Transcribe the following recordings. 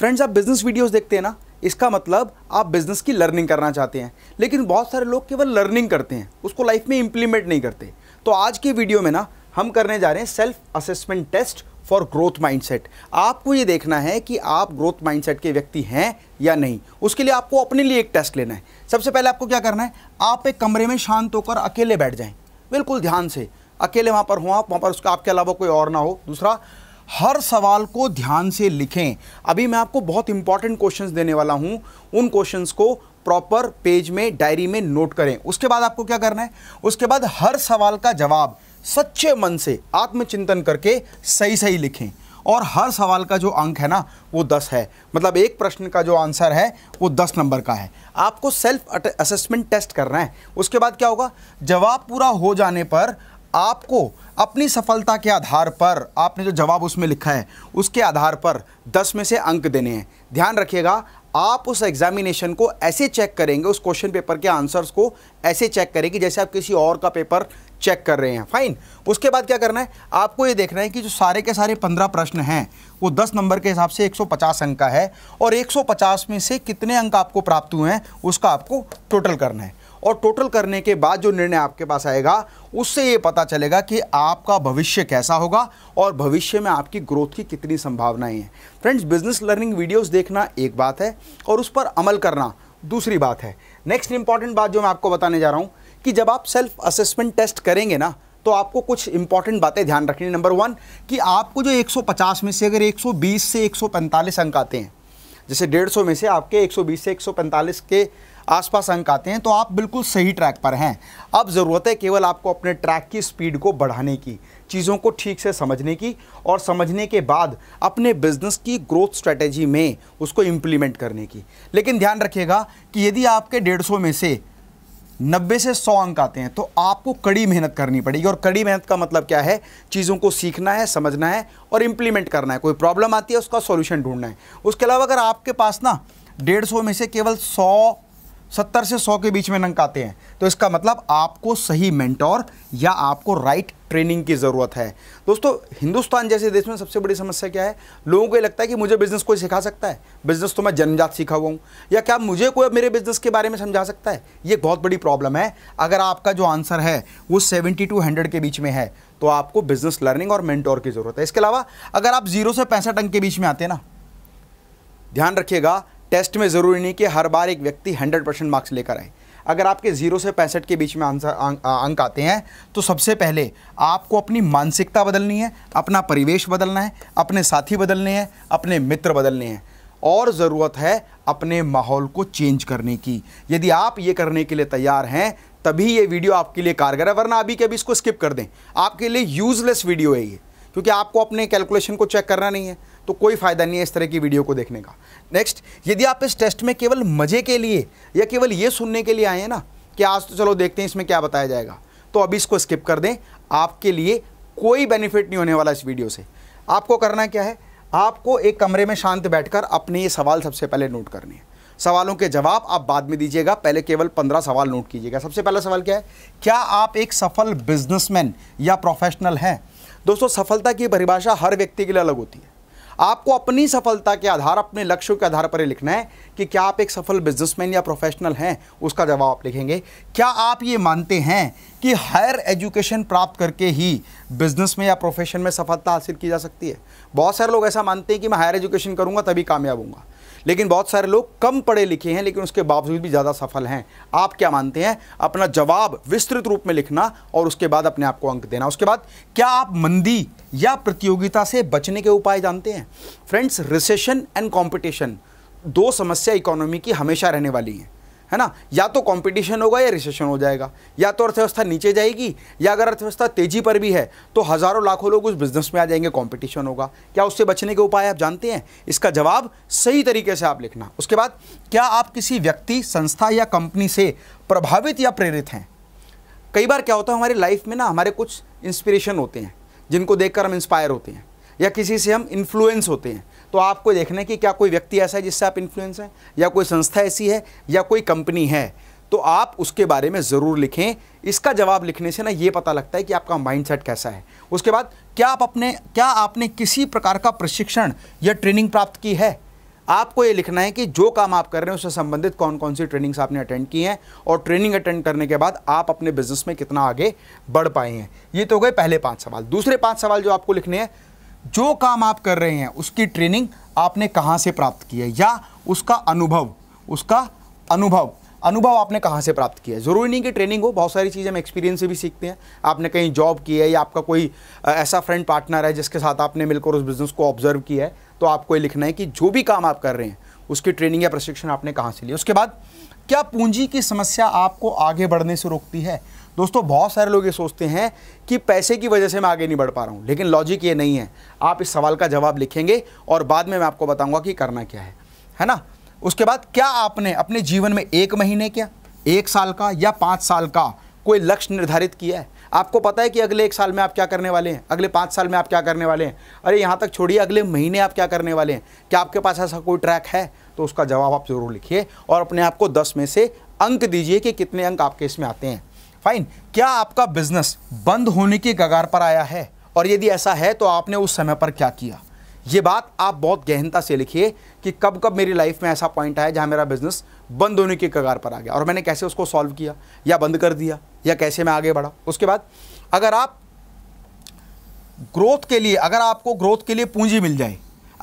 friends आप business videos देखते हैं ना इसका मतलब आप बिज़नेस की लर्निंग करना चाहते हैं लेकिन बहुत सारे लोग केवल लर्निंग करते हैं उसको लाइफ में इंप्लीमेंट नहीं करते तो आज के वीडियो में ना हम करने जा रहे हैं self assessment test for growth mindset आपको ये देखना है कि आप ग्रोथ माइंडसेट के व्यक्ति हैं या नहीं उसके लिए आपको अपने लिए एक टेस्ट लेना है सबसे पहले आपको क्या करना है आप एक कमरे में शांत होकर अकेले बैठ जाएं बिल्कुल ध्यान से अकेले वहाँ पर हों आप वहाँ पर उसका आपके अलावा कोई और ना हो दूसरा हर सवाल को ध्यान से लिखें अभी मैं आपको बहुत इंपॉर्टेंट क्वेश्चंस देने वाला हूं उन क्वेश्चंस को प्रॉपर पेज में डायरी में नोट करें उसके बाद आपको क्या करना है उसके बाद हर सवाल का जवाब सच्चे मन से आत्मचिंतन करके सही सही लिखें और हर सवाल का जो अंक है ना वो दस है मतलब एक प्रश्न का जो आंसर है वो दस नंबर का है आपको सेल्फ असेसमेंट टेस्ट करना है उसके बाद क्या होगा जवाब पूरा हो जाने पर आपको अपनी सफलता के आधार पर आपने जो जवाब उसमें लिखा है उसके आधार पर दस में से अंक देने हैं ध्यान रखिएगा आप उस एग्जामिनेशन को ऐसे चेक करेंगे उस क्वेश्चन पेपर के आंसर्स को ऐसे चेक करेंगे जैसे आप किसी और का पेपर चेक कर रहे हैं फाइन उसके बाद क्या करना है आपको ये देखना है कि जो सारे के सारे पंद्रह प्रश्न हैं वो दस नंबर के हिसाब से पचास अंक का है और पचास में से कितने अंक आपको प्राप्त हुए हैं उसका आपको टोटल करना है और टोटल करने के बाद जो निर्णय आपके पास आएगा उससे ये पता चलेगा कि आपका भविष्य कैसा होगा और भविष्य में आपकी ग्रोथ की कितनी संभावनाएं हैं फ्रेंड्स बिजनेस लर्निंग वीडियोस देखना एक बात है और उस पर अमल करना दूसरी बात है नेक्स्ट इंपॉर्टेंट बात जो मैं आपको बताने जा रहा हूँ कि जब आप सेल्फ असेसमेंट टेस्ट करेंगे ना तो आपको कुछ इंपॉर्टेंट बातें ध्यान रखनी नंबर वन कि आपको जो 150 में से अगर 120 से 145 अंक आते हैं जैसे 150 में से आपके 120 से 145 के आसपास अंक आते हैं तो आप बिल्कुल सही ट्रैक पर हैं अब ज़रूरत है केवल आपको अपने ट्रैक की स्पीड को बढ़ाने की चीज़ों को ठीक से समझने की और समझने के बाद अपने बिजनेस की ग्रोथ स्ट्रैटेजी में उसको इम्प्लीमेंट करने की लेकिन ध्यान रखिएगा कि यदि आपके डेढ़ सौ में से नब्बे से सौ अंक आते हैं तो आपको कड़ी मेहनत करनी पड़ेगी और कड़ी मेहनत का मतलब क्या है चीज़ों को सीखना है समझना है और इम्प्लीमेंट करना है कोई प्रॉब्लम आती है उसका सॉल्यूशन ढूंढना है उसके अलावा अगर आपके पास ना डेढ़ सौ में से केवल सौ सत्तर से सौ के बीच में नंक आते हैं तो इसका मतलब आपको सही मेंटोर या आपको राइट ट्रेनिंग की ज़रूरत है दोस्तों हिंदुस्तान जैसे देश में सबसे बड़ी समस्या क्या है लोगों को ये लगता है कि मुझे बिज़नेस कोई सिखा सकता है बिज़नेस तो मैं जन्मजात सीखा हुआ हूँ या क्या मुझे कोई मेरे बिज़नेस के बारे में समझा सकता है ये बहुत बड़ी प्रॉब्लम है अगर आपका जो आंसर है वो सेवेंटी टू हंड्रेड के बीच में है तो आपको बिज़नेस लर्निंग और मेंटोर की ज़रूरत है इसके अलावा अगर आप जीरो से पैंसठ अंक के बीच में आते हैं ना ध्यान रखिएगा टेस्ट में ज़रूरी नहीं कि हर बार एक व्यक्ति हंड्रेड परसेंट मार्क्स लेकर आए अगर आपके ज़ीरो से पैंसठ के बीच में आंसर अंक आते हैं तो सबसे पहले आपको अपनी मानसिकता बदलनी है अपना परिवेश बदलना है अपने साथी बदलने हैं अपने मित्र बदलने हैं और ज़रूरत है अपने माहौल को चेंज करने की यदि आप ये करने के लिए तैयार हैं तभी ये वीडियो आपके लिए कारगर है वरना अभी के अभी इसको स्किप कर दें आपके लिए यूज़लेस वीडियो है ये क्योंकि आपको अपने कैलकुलेशन को चेक करना नहीं है तो कोई फ़ायदा नहीं है इस तरह की वीडियो को देखने का नेक्स्ट यदि आप इस टेस्ट में केवल मज़े के लिए या केवल ये सुनने के लिए आए हैं ना कि आज तो चलो देखते हैं इसमें क्या बताया जाएगा तो अभी इसको स्किप कर दें आपके लिए कोई बेनिफिट नहीं होने वाला इस वीडियो से आपको करना क्या है आपको एक कमरे में शांत बैठकर अपने ये सवाल सबसे पहले नोट करने हैं सवालों के जवाब आप बाद में दीजिएगा पहले केवल पंद्रह सवाल नोट कीजिएगा सबसे पहला सवाल क्या है क्या आप एक सफल बिजनेसमैन या प्रोफेशनल हैं दोस्तों सफलता की परिभाषा हर व्यक्ति के लिए अलग होती है आपको अपनी सफलता के आधार अपने लक्ष्यों के आधार पर लिखना है कि क्या आप एक सफल बिजनेसमैन या प्रोफेशनल हैं उसका जवाब आप लिखेंगे क्या आप ये मानते हैं कि हायर एजुकेशन प्राप्त करके ही बिजनेस में या प्रोफेशन में सफलता हासिल की जा सकती है बहुत सारे लोग ऐसा मानते हैं कि मैं हायर एजुकेशन करूँगा तभी कामयाब हूँ लेकिन बहुत सारे लोग कम पढ़े लिखे हैं लेकिन उसके बावजूद भी ज़्यादा सफल हैं आप क्या मानते हैं अपना जवाब विस्तृत रूप में लिखना और उसके बाद अपने आप को अंक देना उसके बाद क्या आप मंदी या प्रतियोगिता से बचने के उपाय जानते हैं फ्रेंड्स रिसेशन एंड कॉम्पिटिशन दो समस्या इकोनॉमी की हमेशा रहने वाली हैं है ना या तो कंपटीशन होगा या रिसेशन हो जाएगा या तो अर्थव्यवस्था नीचे जाएगी या अगर अर्थव्यवस्था तेजी पर भी है तो हज़ारों लाखों लोग उस बिज़नेस में आ जाएंगे कंपटीशन होगा क्या उससे बचने के उपाय आप जानते हैं इसका जवाब सही तरीके से आप लिखना उसके बाद क्या आप किसी व्यक्ति संस्था या कंपनी से प्रभावित या प्रेरित हैं कई बार क्या होता है हमारी लाइफ में ना हमारे कुछ इंस्पिरेशन होते हैं जिनको देखकर हम इंस्पायर होते हैं या किसी से हम इन्फ्लुएंस होते हैं तो आपको देखना है कि क्या कोई व्यक्ति ऐसा है जिससे आप इन्फ्लुएंस हैं या कोई संस्था ऐसी है या कोई कंपनी है तो आप उसके बारे में ज़रूर लिखें इसका जवाब लिखने से ना ये पता लगता है कि आपका माइंडसेट कैसा है उसके बाद क्या आप अपने क्या आपने किसी प्रकार का प्रशिक्षण या ट्रेनिंग प्राप्त की है आपको ये लिखना है कि जो काम आप कर रहे हैं उससे संबंधित कौन कौन सी ट्रेनिंग्स आपने अटेंड की हैं और ट्रेनिंग अटेंड करने के बाद आप अपने बिजनेस में कितना आगे बढ़ पाए हैं ये तो हो गए पहले पाँच सवाल दूसरे पाँच सवाल जो आपको लिखने हैं जो काम आप कर रहे हैं उसकी ट्रेनिंग आपने कहाँ से प्राप्त की है या उसका अनुभव उसका अनुभव अनुभव आपने कहाँ से प्राप्त किया है ज़रूरी नहीं कि ट्रेनिंग हो बहुत सारी चीज़ें हम एक्सपीरियंस से भी सीखते हैं आपने कहीं जॉब की है या आपका कोई ऐसा फ्रेंड पार्टनर है जिसके साथ आपने मिलकर उस बिज़नेस को ऑब्जर्व किया है तो आपको ये लिखना है कि जो भी काम आप कर रहे हैं उसकी ट्रेनिंग या प्रशिक्षण आपने कहाँ से लिया उसके बाद क्या पूंजी की समस्या आपको आगे बढ़ने से रोकती है दोस्तों बहुत सारे लोग ये सोचते हैं कि पैसे की वजह से मैं आगे नहीं बढ़ पा रहा हूँ लेकिन लॉजिक ये नहीं है आप इस सवाल का जवाब लिखेंगे और बाद में मैं आपको बताऊँगा कि करना क्या है है ना उसके बाद क्या आपने अपने जीवन में एक महीने क्या एक साल का या पाँच साल का कोई लक्ष्य निर्धारित किया है आपको पता है कि अगले एक साल में आप क्या करने वाले हैं अगले पाँच साल में आप क्या करने वाले हैं अरे यहाँ तक छोड़िए अगले महीने आप क्या करने वाले हैं क्या आपके पास ऐसा कोई ट्रैक है तो उसका जवाब आप ज़रूर लिखिए और अपने आप को दस में से अंक दीजिए कि कितने अंक आपके इसमें आते हैं फाइन क्या आपका बिजनेस बंद होने के कगार पर आया है और यदि ऐसा है तो आपने उस समय पर क्या किया ये बात आप बहुत गहनता से लिखिए कि कब कब मेरी लाइफ में ऐसा पॉइंट आया जहाँ मेरा बिजनेस बंद होने के कगार पर आ गया और मैंने कैसे उसको सॉल्व किया या बंद कर दिया या कैसे मैं आगे बढ़ा उसके बाद अगर आप ग्रोथ के लिए अगर आपको ग्रोथ के लिए पूंजी मिल जाए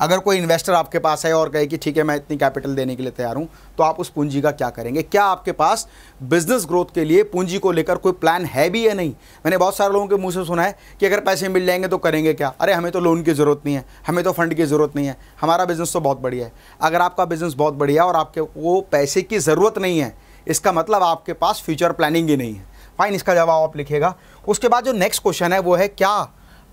अगर कोई इन्वेस्टर आपके पास है और कहे कि ठीक है मैं इतनी कैपिटल देने के लिए तैयार हूँ तो आप उस पूंजी का क्या करेंगे क्या आपके पास बिजनेस ग्रोथ के लिए पूंजी को लेकर कोई प्लान है भी या नहीं मैंने बहुत सारे लोगों के मुँह से सुना है कि अगर पैसे मिल जाएंगे तो करेंगे क्या अरे हमें तो लोन की ज़रूरत नहीं है हमें तो फंड की ज़रूरत नहीं है हमारा बिज़नेस तो बहुत बढ़िया है अगर आपका बिज़नेस बहुत बढ़िया और आपके वो पैसे की ज़रूरत नहीं है इसका मतलब आपके पास फ्यूचर प्लानिंग ही नहीं है फाइन इसका जवाब आप लिखेगा उसके बाद जो नेक्स्ट क्वेश्चन है वो है क्या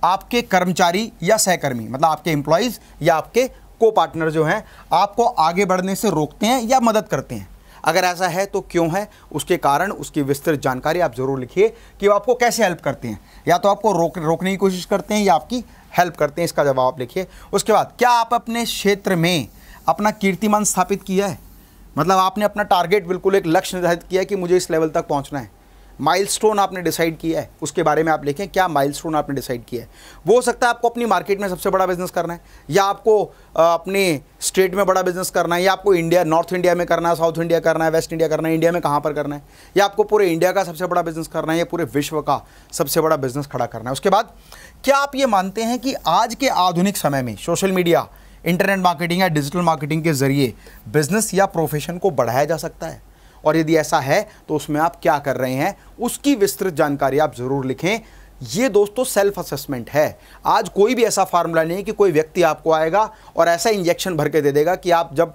आपके कर्मचारी या सहकर्मी मतलब आपके एम्प्लॉयज़ या आपके को पार्टनर जो हैं आपको आगे बढ़ने से रोकते हैं या मदद करते हैं अगर ऐसा है तो क्यों है उसके कारण उसकी विस्तृत जानकारी आप ज़रूर लिखिए कि वो आपको कैसे हेल्प करते हैं या तो आपको रोक रोकने की कोशिश करते हैं या आपकी हेल्प करते हैं इसका जवाब आप लिखिए उसके बाद क्या आप अपने क्षेत्र में अपना कीर्तिमान स्थापित किया है मतलब आपने अपना टारगेट बिल्कुल एक लक्ष्य निर्धारित किया है कि मुझे इस लेवल तक पहुँचना है माइलस्टोन आपने डिसाइड किया है उसके बारे में आप लिखें क्या माइलस्टोन आपने डिसाइड किया है वो हो सकता है आपको अपनी मार्केट में सबसे बड़ा बिजनेस करना है या आपको अपने स्टेट में बड़ा बिजनेस करना है या आपको इंडिया नॉर्थ इंडिया में करना है साउथ इंडिया करना है वेस्ट इंडिया करना है इंडिया में कहाँ पर करना है या आपको पूरे इंडिया का सबसे बड़ा बिजनेस करना है या पूरे विश्व का सबसे बड़ा बिजनेस खड़ा करना है उसके बाद क्या आप ये मानते हैं कि आज के आधुनिक समय में सोशल मीडिया इंटरनेट मार्केटिंग या डिजिटल मार्केटिंग के जरिए बिजनेस या प्रोफेशन को बढ़ाया जा सकता है और यदि ऐसा है तो उसमें आप क्या कर रहे हैं उसकी विस्तृत जानकारी आप ज़रूर लिखें ये दोस्तों सेल्फ असेसमेंट है आज कोई भी ऐसा फार्मूला नहीं कि कोई व्यक्ति आपको आएगा और ऐसा इंजेक्शन भर के दे देगा कि आप जब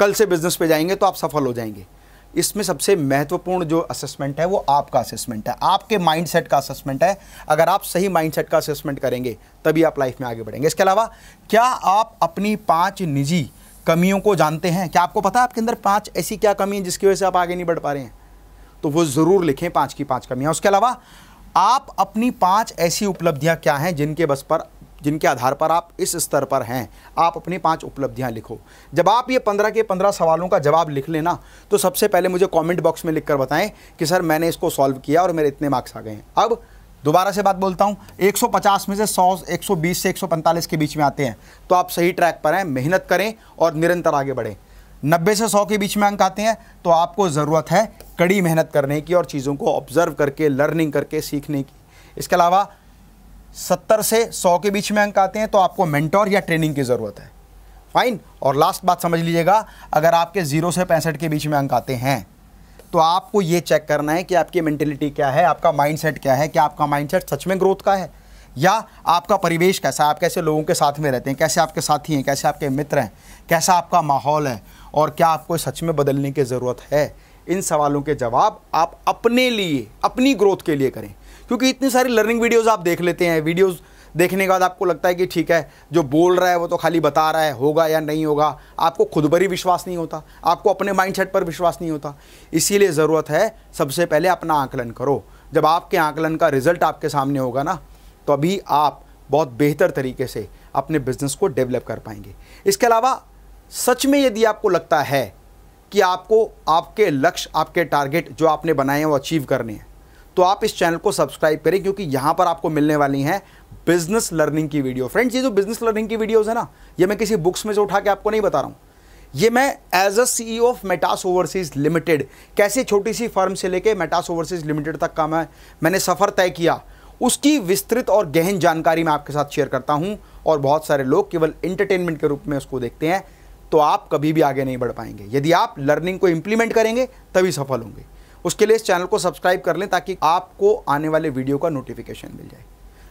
कल से बिजनेस पे जाएंगे तो आप सफल हो जाएंगे इसमें सबसे महत्वपूर्ण जो असेसमेंट है वो आपका असेसमेंट है आपके माइंडसेट का असेसमेंट है अगर आप सही माइंडसेट का असेसमेंट करेंगे तभी आप लाइफ में आगे बढ़ेंगे इसके अलावा क्या आप अपनी पाँच निजी कमियों को जानते हैं क्या आपको पता है आपके अंदर पाँच ऐसी क्या कमी है जिसकी वजह से आप आगे नहीं बढ़ पा रहे हैं तो वो ज़रूर लिखें पाँच की पाँच कमियाँ उसके अलावा आप अपनी पाँच ऐसी उपलब्धियाँ क्या हैं जिनके बस पर जिनके आधार पर आप इस स्तर पर हैं आप अपनी पांच उपलब्धियां लिखो जब आप ये पंद्रह के पंद्रह सवालों का जवाब लिख लेना तो सबसे पहले मुझे कमेंट बॉक्स में लिखकर बताएं कि सर मैंने इसको सॉल्व किया और मेरे इतने मार्क्स आ गए हैं अब दोबारा से बात बोलता हूँ 150 में से 100 120 से 145 के बीच में आते हैं तो आप सही ट्रैक पर हैं मेहनत करें और निरंतर आगे बढ़ें 90 से 100 के बीच में अंक आते हैं तो आपको ज़रूरत है कड़ी मेहनत करने की और चीज़ों को ऑब्जर्व करके लर्निंग करके सीखने की इसके अलावा सत्तर से सौ के बीच में अंक आते हैं तो आपको मेंटोर या ट्रेनिंग की ज़रूरत है फाइन और लास्ट बात समझ लीजिएगा अगर आपके ज़ीरो से पैंसठ के बीच में अंक आते हैं तो आपको ये चेक करना है कि आपकी मेंटेलिटी क्या है आपका माइंडसेट क्या है क्या आपका माइंडसेट सच में ग्रोथ का है या आपका परिवेश कैसा है आप कैसे लोगों के साथ में रहते हैं कैसे आपके साथी हैं कैसे आपके मित्र हैं कैसा आपका माहौल है और क्या आपको सच में बदलने की ज़रूरत है इन सवालों के जवाब आप अपने लिए अपनी ग्रोथ के लिए करें क्योंकि इतनी सारी लर्निंग वीडियोज़ आप देख लेते हैं वीडियोज़ देखने के बाद आपको लगता है कि ठीक है जो बोल रहा है वो तो खाली बता रहा है होगा या नहीं होगा आपको खुद पर ही विश्वास नहीं होता आपको अपने माइंडसेट पर विश्वास नहीं होता इसीलिए ज़रूरत है सबसे पहले अपना आकलन करो जब आपके आकलन का रिजल्ट आपके सामने होगा ना तो अभी आप बहुत बेहतर तरीके से अपने बिजनेस को डेवलप कर पाएंगे इसके अलावा सच में यदि आपको लगता है कि आपको आपके लक्ष्य आपके टारगेट जो आपने बनाए हैं वो अचीव करने हैं तो आप इस चैनल को सब्सक्राइब करें क्योंकि यहाँ पर आपको मिलने वाली हैं बिजनेस लर्निंग की वीडियो फ्रेंड्स ये जो बिजनेस लर्निंग की वीडियोज़ है ना ये मैं किसी बुक्स में से उठा के आपको नहीं बता रहा हूँ ये मैं as a CEO of Metas overseas limited कैसे छोटी सी फर्म से लेके मेटास ओवरसीज लिमिटेड तक का मैं मैंने सफ़र तय किया उसकी विस्तृत और गहन जानकारी मैं आपके साथ शेयर करता हूँ और बहुत सारे लोग केवल इंटरटेनमेंट के रूप में उसको देखते हैं तो आप कभी भी आगे नहीं बढ़ पाएंगे यदि आप लर्निंग को इम्प्लीमेंट करेंगे तभी सफल होंगे उसके लिए इस चैनल को सब्सक्राइब कर लें ताकि आपको आने वाले वीडियो का नोटिफिकेशन मिल जाए